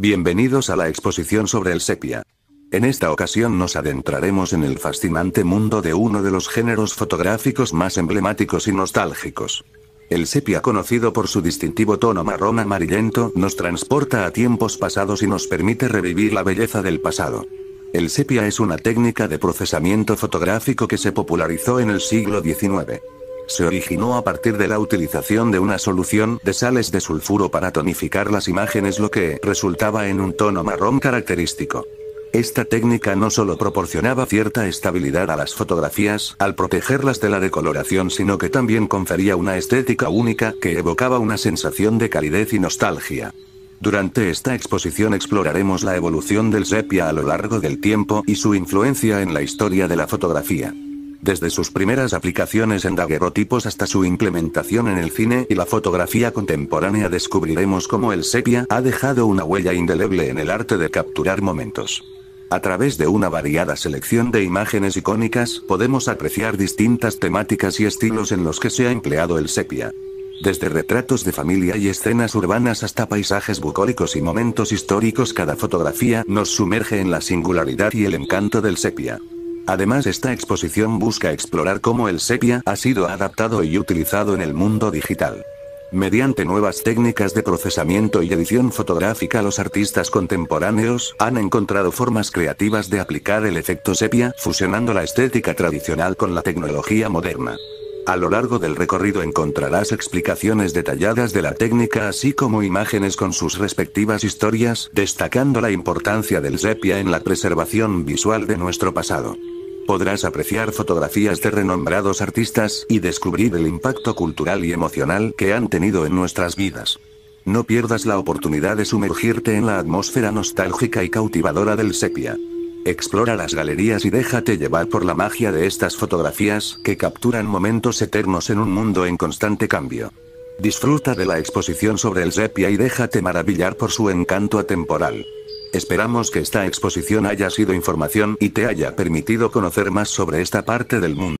Bienvenidos a la exposición sobre el sepia. En esta ocasión nos adentraremos en el fascinante mundo de uno de los géneros fotográficos más emblemáticos y nostálgicos. El sepia conocido por su distintivo tono marrón amarillento nos transporta a tiempos pasados y nos permite revivir la belleza del pasado. El sepia es una técnica de procesamiento fotográfico que se popularizó en el siglo XIX se originó a partir de la utilización de una solución de sales de sulfuro para tonificar las imágenes lo que resultaba en un tono marrón característico. Esta técnica no solo proporcionaba cierta estabilidad a las fotografías, al protegerlas de la decoloración, sino que también confería una estética única que evocaba una sensación de calidez y nostalgia. Durante esta exposición exploraremos la evolución del sepia a lo largo del tiempo y su influencia en la historia de la fotografía desde sus primeras aplicaciones en daguerrotipos hasta su implementación en el cine y la fotografía contemporánea descubriremos cómo el sepia ha dejado una huella indeleble en el arte de capturar momentos. A través de una variada selección de imágenes icónicas podemos apreciar distintas temáticas y estilos en los que se ha empleado el sepia. Desde retratos de familia y escenas urbanas hasta paisajes bucólicos y momentos históricos, cada fotografía nos sumerge en la singularidad y el encanto del sepia. Además esta exposición busca explorar cómo el sepia ha sido adaptado y utilizado en el mundo digital. Mediante nuevas técnicas de procesamiento y edición fotográfica los artistas contemporáneos han encontrado formas creativas de aplicar el efecto sepia fusionando la estética tradicional con la tecnología moderna. A lo largo del recorrido encontrarás explicaciones detalladas de la técnica así como imágenes con sus respectivas historias, destacando la importancia del sepia en la preservación visual de nuestro pasado podrás apreciar fotografías de renombrados artistas y descubrir el impacto cultural y emocional que han tenido en nuestras vidas. No pierdas la oportunidad de sumergirte en la atmósfera nostálgica y cautivadora del sepia. Explora las galerías y déjate llevar por la magia de estas fotografías, que capturan momentos eternos en un mundo en constante cambio. Disfruta de la exposición sobre el sepia y déjate maravillar por su encanto atemporal. Esperamos que esta exposición haya sido información y te haya permitido conocer más sobre esta parte del mundo.